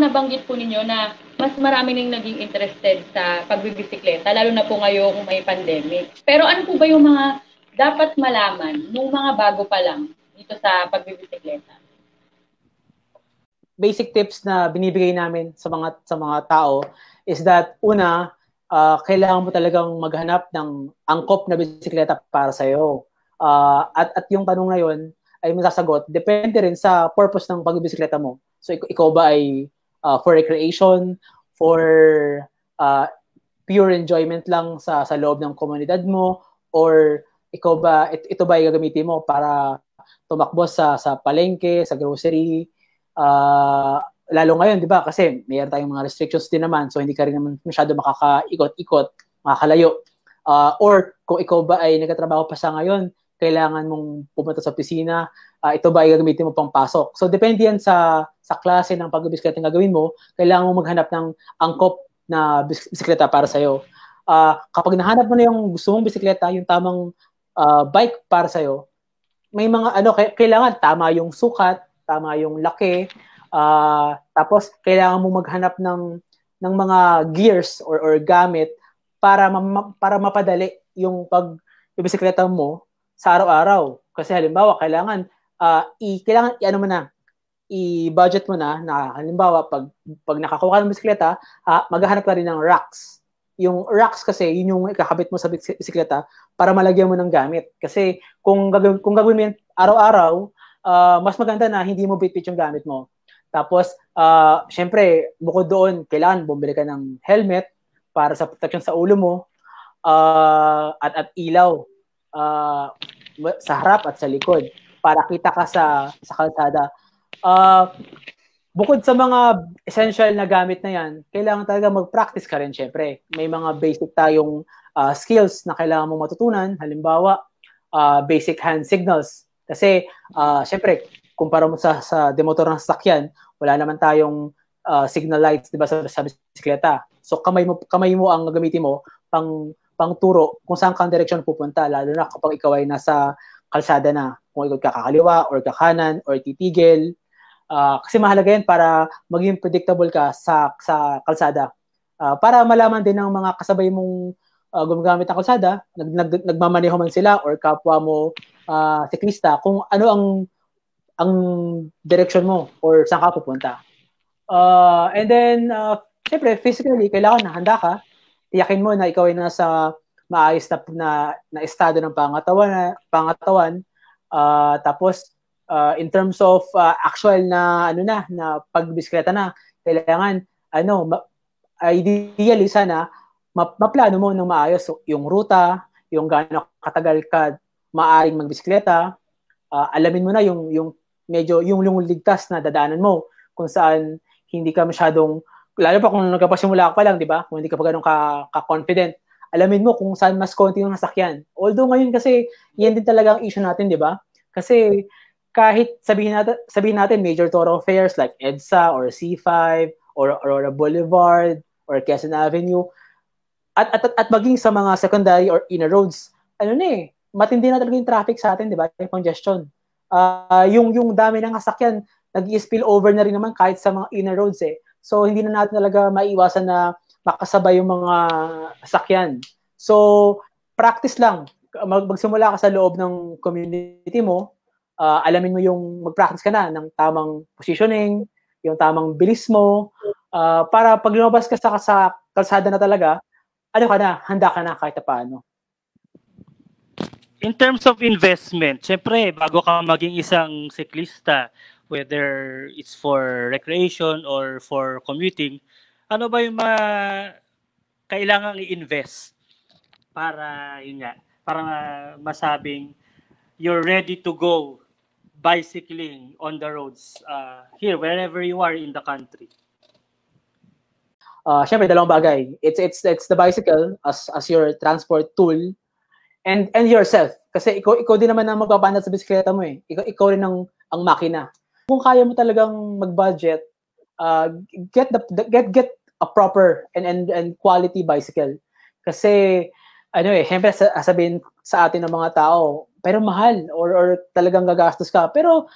nabanggit po ninyo na mas marami nang naging interested sa pagbibisikleta, lalo na po ngayong may pandemic. Pero ano po ba yung mga dapat malaman ng mga bago pa lang dito sa pagbibisikleta? Basic tips na binibigay namin sa mga sa mga tao is that una, uh, kailangan mo talagang maghanap ng angkop na bisikleta para sa iyo. Uh, ah, at at yung tanong ngayon ay masasagot depende rin sa purpose ng pagbibisikleta mo. So ik- ikaw ba ay uh, for recreation, for uh, pure enjoyment lang sa, sa loob ng komunidad mo, or ikaw ba, it, ito ba yung gagamitin mo para tumakbo sa, sa palengke, sa grocery, uh, lalo ngayon, di ba? Kasi mayroon tayong mga restrictions din naman, so hindi ka rin naman masyado makakaikot-ikot, makakalayo. Uh, or kung ikaw ba ay nagkatrabaho pa sa ngayon, kailangan mong pumunta sa opisina, uh, ito ba ay gagamitin mo pang pasok. So, depende yan sa, sa klase ng pagbibisikleta na gagawin mo. Kailangan mo maghanap ng angkop na bisikleta para sa iyo. Uh, ah, kapag nahanap mo na yung gusto mong bisikleta, yung tamang uh, bike para sa iyo, may mga ano, kailangan tama yung sukat, tama yung laki, uh, tapos kailangan mo maghanap ng ng mga gears or or gamit para ma- para mapadali yung pag bisikleta mo sa araw-araw. Kasi halimbawa, kailangan uh, i, kailangan, i, ano mo na, i-budget mo na na halimbawa pag pag nakakuha ka ng bisikleta, uh, maghahanap ka rin ng racks. Yung racks kasi yun yung ikakabit mo sa bisikleta para malagyan mo ng gamit. Kasi kung gagawin kung gagawin mo yan araw-araw, uh, mas maganda na hindi mo bitbit yung gamit mo. Tapos uh, syempre bukod doon, kailangan bumili ka ng helmet para sa protection sa ulo mo uh, at at ilaw uh, sa harap at sa likod para kita ka sa, sa kalsada. Uh, bukod sa mga essential na gamit na yan, kailangan talaga mag-practice ka rin, syempre. May mga basic tayong uh, skills na kailangan mong matutunan. Halimbawa, uh, basic hand signals. Kasi, uh, syempre, kumpara mo sa, sa demotor ng sasakyan, wala naman tayong uh, signal lights, di ba, sa, sa bisikleta. So, kamay mo, kamay mo ang gagamitin mo pang pangturo kung saan kang direksyon pupunta, lalo na kapag ikaw ay nasa kalsada na. Kung ikot kakaliwa or kakanan or titigil. Uh, kasi mahalaga yan para maging predictable ka sa, sa kalsada. Uh, para malaman din ng mga kasabay mong uh, gumagamit ng kalsada, nag, nag, nagmamaneho man sila or kapwa mo uh, siklista kung ano ang ang direction mo or saan ka pupunta. Uh, and then, uh, syempre, physically, kailangan na handa ka. Iyakin mo na ikaw ay nasa maayos na, na, na estado ng pangatawan, pangatawan uh, tapos uh, in terms of uh, actual na ano na na pagbisikleta na kailangan ano ma- ideally sana maplano mo ng maayos yung ruta yung gaano katagal ka maaring magbisikleta uh, alamin mo na yung yung medyo yung lungligtas na dadaanan mo kung saan hindi ka masyadong lalo pa kung nagpasimula ka pa lang di ba kung hindi ka pa ganun ka, ka confident alamin mo kung saan mas konti yung nasakyan. Although ngayon kasi, yan din talaga ang issue natin, di ba? Kasi kahit sabihin natin, sabihin natin major thoroughfares like EDSA or C5 or Aurora Boulevard or Quezon Avenue, at, at, at, at maging sa mga secondary or inner roads, ano na eh, matindi na talaga yung traffic sa atin, di ba? Yung congestion. Uh, yung, yung dami ng sasakyan, nag-spill over na rin naman kahit sa mga inner roads eh. So, hindi na natin talaga maiwasan na makasabay yung mga sakyan. So, practice lang. Mag- magsimula ka sa loob ng community mo, uh, alamin mo yung mag-practice ka na ng tamang positioning, yung tamang bilis mo, uh, para pag lumabas ka sa, sa kalsada na talaga, ano ka na, handa ka na kahit paano. In terms of investment, syempre, bago ka maging isang siklista, whether it's for recreation or for commuting, ano ba yung mga kailangan i-invest para yun nga, para masabing you're ready to go bicycling on the roads uh, here wherever you are in the country. Uh, syempre dalawang bagay. It's it's it's the bicycle as as your transport tool and and yourself kasi ikaw ikaw din naman ang magbabanat sa bisikleta mo eh. Ikaw ikaw rin ang ang makina. Kung kaya mo talagang mag-budget, uh, get the, the get get a proper and and, and quality bicycle. Kasi ano eh, syempre sasabihin sa atin ng mga tao, pero mahal or, or talagang gagastos ka. Pero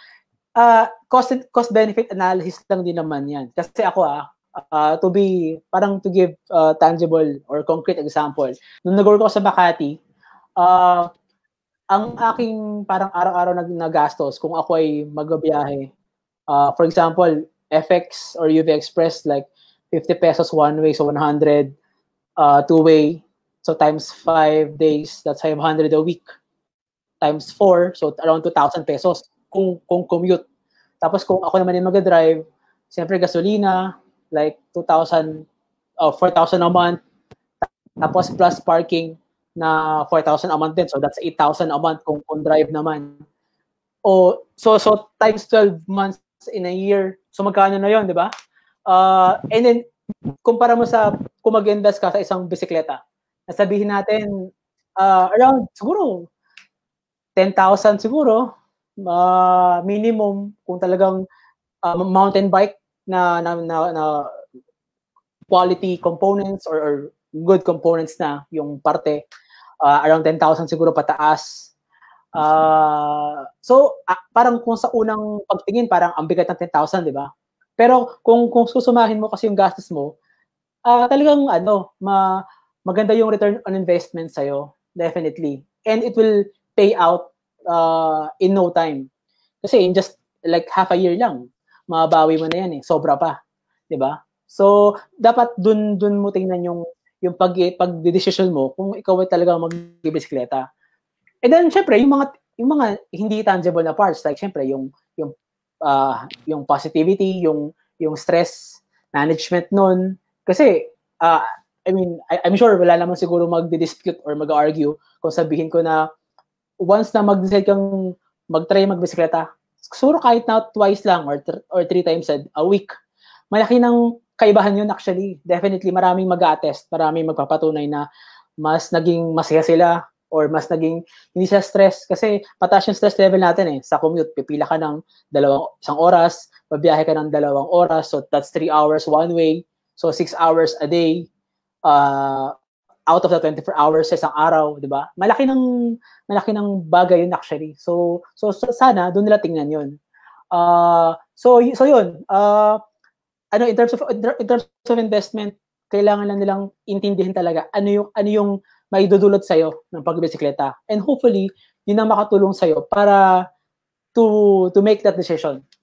uh, cost cost benefit analysis lang din naman 'yan. Kasi ako ah, uh, to be parang to give uh, tangible or concrete example. Nung nag-work ako sa Makati, uh, ang aking parang araw-araw nag nagastos kung ako ay magbabiyahe. Uh, for example, FX or UV Express like 50 pesos one way, so 100 uh, two way. So times five days, that's 500 a week. Times four, so around 2,000 pesos kung, kung commute. Tapos kung ako naman yung mag-drive, siyempre gasolina, like 2,000, uh, 4,000 a month. Tapos plus parking na 4,000 a month din. So that's 8,000 a month kung, kung drive naman. O, oh, so, so times 12 months in a year. So magkano na yon di ba? Uh, and then, kumpara mo sa kumagendas ka sa isang bisikleta, nasabihin natin, uh, around siguro 10,000 siguro, uh, minimum kung talagang uh, mountain bike na, na, na, na quality components or, or good components na yung parte uh, around 10,000 siguro pataas uh, so uh, parang kung sa unang pagtingin parang ang bigat ng 10,000 di ba pero kung, kung susumahin mo kasi yung gastos mo, uh, talagang ano, ma, maganda yung return on investment sa sa'yo, definitely. And it will pay out uh, in no time. Kasi in just like half a year lang, mabawi mo na yan eh. Sobra pa. 'Di ba? So, dapat dun, dun mo tingnan yung yung pag pagdedesisyon mo kung ikaw ay talaga magbibisikleta. And then syempre yung mga yung mga hindi tangible na parts like syempre yung yung uh, yung positivity, yung yung stress management nun. Kasi, uh, I mean, I, I'm sure wala naman siguro magdi-dispute or mag-argue kung sabihin ko na once na mag-decide kang mag-try magbisikleta, siguro kahit na twice lang or, th- or three times a, a week, malaki ng kaibahan yun actually. Definitely, maraming mag attest maraming magpapatunay na mas naging masaya sila, or mas naging hindi siya stress kasi pataas yung stress level natin eh sa commute pipila ka ng dalawang isang oras babiyahe ka ng dalawang oras so that's three hours one way so six hours a day uh, out of the 24 hours sa isang araw di ba malaki ng malaki ng bagay yun actually so so, so sana doon nila tingnan yun uh, so so yun uh, ano in terms of in terms of investment kailangan lang nilang intindihin talaga ano yung ano yung maidudulot sa'yo ng pagbisikleta. And hopefully, yun ang makatulong sa'yo para to to make that decision